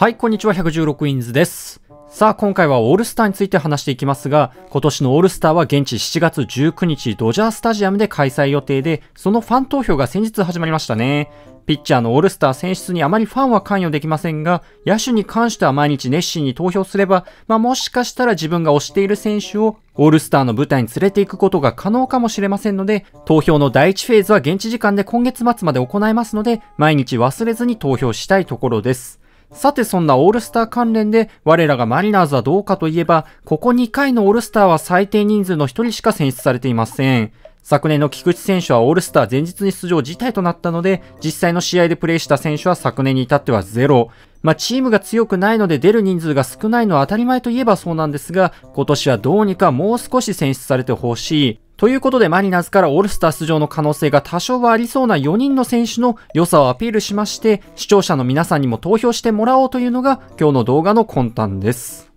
はい、こんにちは、116インズです。さあ、今回はオールスターについて話していきますが、今年のオールスターは現地7月19日ドジャースタジアムで開催予定で、そのファン投票が先日始まりましたね。ピッチャーのオールスター選出にあまりファンは関与できませんが、野手に関しては毎日熱心に投票すれば、まあ、もしかしたら自分が推している選手をオールスターの舞台に連れて行くことが可能かもしれませんので、投票の第1フェーズは現地時間で今月末まで行えますので、毎日忘れずに投票したいところです。さてそんなオールスター関連で我らがマリナーズはどうかといえば、ここ2回のオールスターは最低人数の1人しか選出されていません。昨年の菊池選手はオールスター前日に出場辞退となったので、実際の試合でプレーした選手は昨年に至ってはゼロ。まあ、チームが強くないので出る人数が少ないのは当たり前といえばそうなんですが、今年はどうにかもう少し選出されてほしい。ということで、マリナーズからオールスター出場の可能性が多少はありそうな4人の選手の良さをアピールしまして、視聴者の皆さんにも投票してもらおうというのが今日の動画の魂胆です。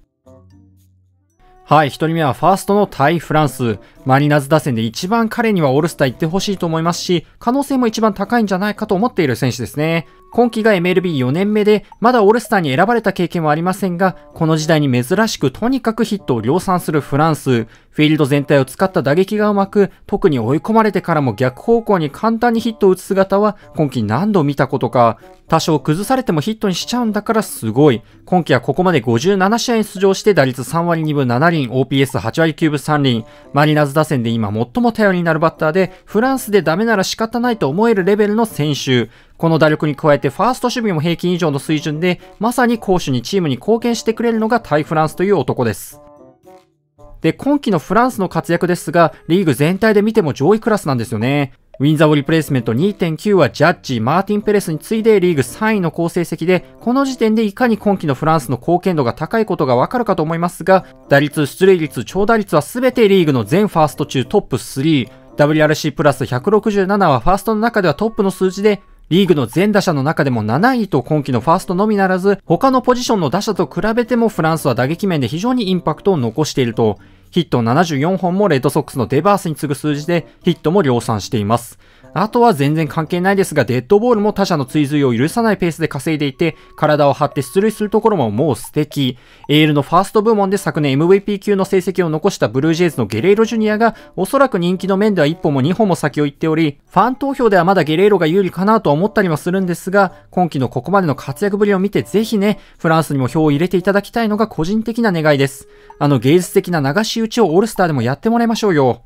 はい、1人目はファーストの対フランス。マリナーズ打線で一番彼にはオールスター行ってほしいと思いますし、可能性も一番高いんじゃないかと思っている選手ですね。今季が MLB4 年目で、まだオールスターに選ばれた経験はありませんが、この時代に珍しくとにかくヒットを量産するフランス。フィールド全体を使った打撃がうまく、特に追い込まれてからも逆方向に簡単にヒットを打つ姿は、今季何度見たことか。多少崩されてもヒットにしちゃうんだからすごい。今季はここまで57試合に出場して打率3割2分7厘、OPS8 割9分3厘。マリナーズ打線で今最も頼りになるバッターで、フランスでダメなら仕方ないと思えるレベルの選手。この打力に加えてファースト守備も平均以上の水準で、まさに攻守にチームに貢献してくれるのがタイフランスという男です。で、今季のフランスの活躍ですが、リーグ全体で見ても上位クラスなんですよね。ウィンザー・リプレイスメント2.9はジャッジ、マーティン・ペレスに次いでリーグ3位の好成績で、この時点でいかに今季のフランスの貢献度が高いことがわかるかと思いますが、打率、出塁率、長打率はすべてリーグの全ファースト中トップ3、WRC プラス167はファーストの中ではトップの数字で、リーグの全打者の中でも7位と今季のファーストのみならず、他のポジションの打者と比べてもフランスは打撃面で非常にインパクトを残していると。ヒット74本もレッドソックスのデバースに次ぐ数字でヒットも量産しています。あとは全然関係ないですが、デッドボールも他者の追随を許さないペースで稼いでいて、体を張って出塁するところももう素敵。エールのファースト部門で昨年 MVP 級の成績を残したブルージェイズのゲレーロジュニアが、おそらく人気の面では1歩も2歩も先を行っており、ファン投票ではまだゲレーロが有利かなと思ったりもするんですが、今季のここまでの活躍ぶりを見て、ぜひね、フランスにも票を入れていただきたいのが個人的な願いです。あの芸術的な流し打ちをオールスターでもやってもらいましょうよ。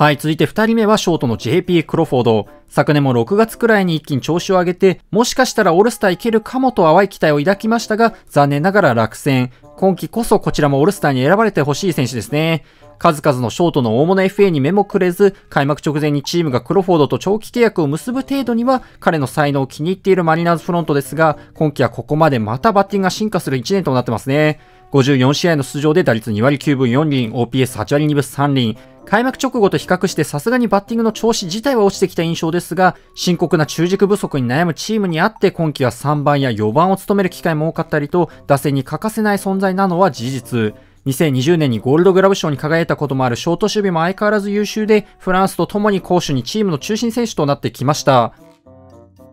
はい、続いて2人目はショートの JP クロフォード。昨年も6月くらいに一気に調子を上げて、もしかしたらオールスター行けるかもと淡い期待を抱きましたが、残念ながら落選。今季こそこちらもオールスターに選ばれてほしい選手ですね。数々のショートの大物 FA に目もくれず、開幕直前にチームがクロフォードと長期契約を結ぶ程度には、彼の才能を気に入っているマリナーズフロントですが、今季はここまでまたバッティングが進化する1年となってますね。54試合の出場で打率2割9分4厘、OPS8 割2分3厘、開幕直後と比較してさすがにバッティングの調子自体は落ちてきた印象ですが、深刻な中軸不足に悩むチームにあって今季は3番や4番を務める機会も多かったりと、打線に欠かせない存在なのは事実。2020年にゴールドグラブ賞に輝いたこともあるショート守備も相変わらず優秀で、フランスと共に攻守にチームの中心選手となってきました。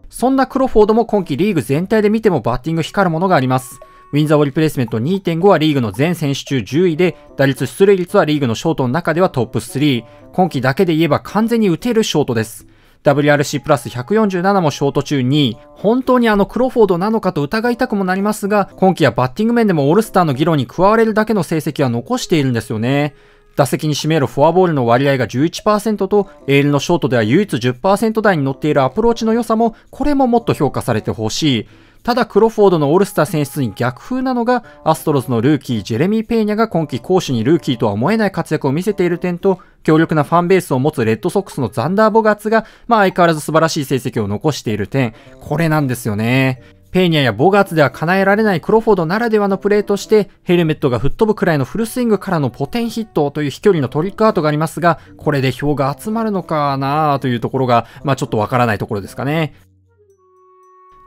そんなクロフォードも今季リーグ全体で見てもバッティング光るものがあります。ウィンザー・リプレイスメント2.5はリーグの全選手中10位で、打率出塁率はリーグのショートの中ではトップ3。今季だけで言えば完全に打てるショートです。WRC プラス147もショート中2位。本当にあのクロフォードなのかと疑いたくもなりますが、今季はバッティング面でもオールスターの議論に加われるだけの成績は残しているんですよね。打席に占めるフォアボールの割合が11%と、エールのショートでは唯一10%台に乗っているアプローチの良さも、これももっと評価されてほしい。ただクロフォードのオールスター選出に逆風なのが、アストロズのルーキー、ジェレミー・ペーニャが今季攻守にルーキーとは思えない活躍を見せている点と、強力なファンベースを持つレッドソックスのザンダー・ボガーツが、まあ相変わらず素晴らしい成績を残している点、これなんですよね。ペーニャやボガーツでは叶えられないクロフォードならではのプレーとして、ヘルメットが吹っ飛ぶくらいのフルスイングからのポテンヒットという飛距離のトリックアートがありますが、これで票が集まるのかなというところが、まあちょっとわからないところですかね。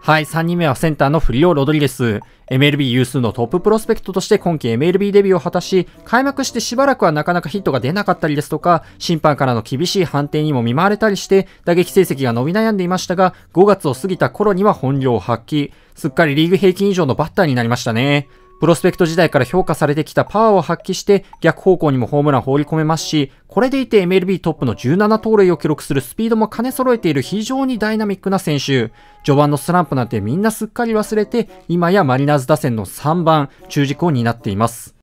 はい、3人目はセンターのフリオ・ロドリゲス。MLB 有数のトッププロスペクトとして今季 MLB デビューを果たし、開幕してしばらくはなかなかヒットが出なかったりですとか、審判からの厳しい判定にも見舞われたりして、打撃成績が伸び悩んでいましたが、5月を過ぎた頃には本領を発揮。すっかりリーグ平均以上のバッターになりましたね。プロスペクト時代から評価されてきたパワーを発揮して逆方向にもホームラン放り込めますし、これでいて MLB トップの17盗塁を記録するスピードも兼ね揃えている非常にダイナミックな選手。序盤のスランプなんてみんなすっかり忘れて、今やマリナーズ打線の3番、中軸を担っています。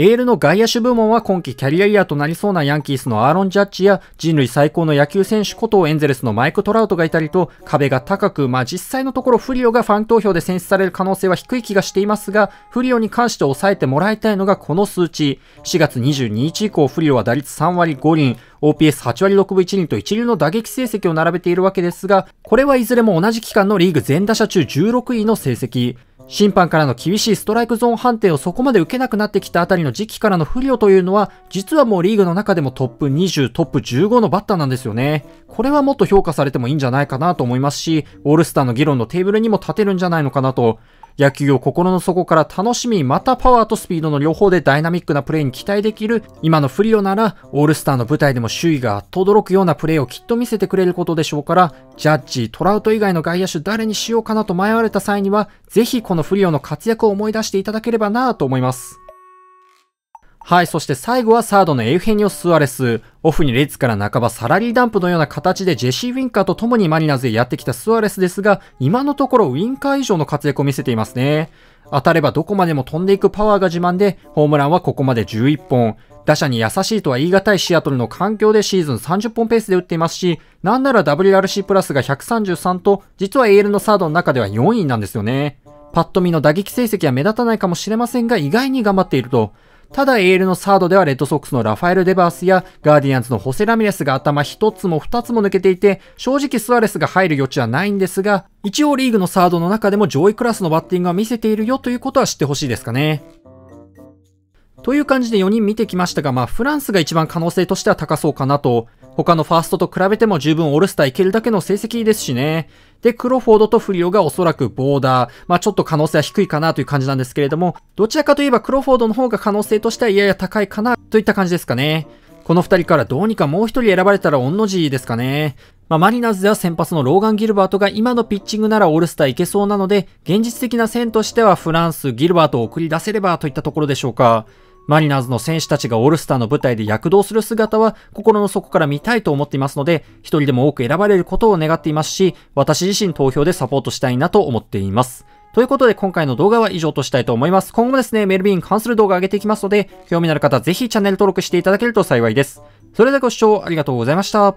エールの外野手部門は今季キャリアイヤーとなりそうなヤンキースのアーロン・ジャッジや人類最高の野球選手ことエンゼルスのマイク・トラウトがいたりと壁が高く、まあ実際のところフリオがファン投票で選出される可能性は低い気がしていますが、フリオに関して抑えてもらいたいのがこの数値。4月22日以降フリオは打率3割5厘、OPS8 割6分1人と一流の打撃成績を並べているわけですが、これはいずれも同じ期間のリーグ全打者中16位の成績。審判からの厳しいストライクゾーン判定をそこまで受けなくなってきたあたりの時期からの不良というのは、実はもうリーグの中でもトップ20、トップ15のバッターなんですよね。これはもっと評価されてもいいんじゃないかなと思いますし、オールスターの議論のテーブルにも立てるんじゃないのかなと。野球を心の底から楽しみ、またパワーとスピードの両方でダイナミックなプレーに期待できる、今のフリオなら、オールスターの舞台でも周囲が驚くようなプレーをきっと見せてくれることでしょうから、ジャッジ、トラウト以外の外野手誰にしようかなと迷われた際には、ぜひこのフリオの活躍を思い出していただければなぁと思います。はい、そして最後はサードのエウヘニオス・スアレス。オフにレッツから半ばサラリーダンプのような形でジェシー・ウィンカーと共にマリナーズへやってきたスアレスですが、今のところウィンカー以上の活躍を見せていますね。当たればどこまでも飛んでいくパワーが自慢で、ホームランはここまで11本。打者に優しいとは言い難いシアトルの環境でシーズン30本ペースで打っていますし、なんなら WRC プラスが133と、実は AL のサードの中では4位なんですよね。パッと見の打撃成績は目立たないかもしれませんが、意外に頑張っていると。ただ、エールのサードではレッドソックスのラファエル・デバースやガーディアンズのホセ・ラミレスが頭1つも2つも抜けていて、正直スアレスが入る余地はないんですが、一応リーグのサードの中でも上位クラスのバッティングは見せているよということは知ってほしいですかね。という感じで4人見てきましたが、まあフランスが一番可能性としては高そうかなと、他のファーストと比べても十分オールスターいけるだけの成績ですしね。で、クロフォードとフリオがおそらくボーダー。まあちょっと可能性は低いかなという感じなんですけれども、どちらかといえばクロフォードの方が可能性としてはやや高いかなといった感じですかね。この二人からどうにかもう一人選ばれたらオンの字ですかね。まあ、マリナーズでは先発のローガン・ギルバートが今のピッチングならオールスターいけそうなので、現実的な線としてはフランス、ギルバートを送り出せればといったところでしょうか。マリナーズの選手たちがオールスターの舞台で躍動する姿は心の底から見たいと思っていますので、一人でも多く選ばれることを願っていますし、私自身投票でサポートしたいなと思っています。ということで今回の動画は以上としたいと思います。今後ですね、メルビーに関する動画上げていきますので、興味のある方ぜひチャンネル登録していただけると幸いです。それではご視聴ありがとうございました。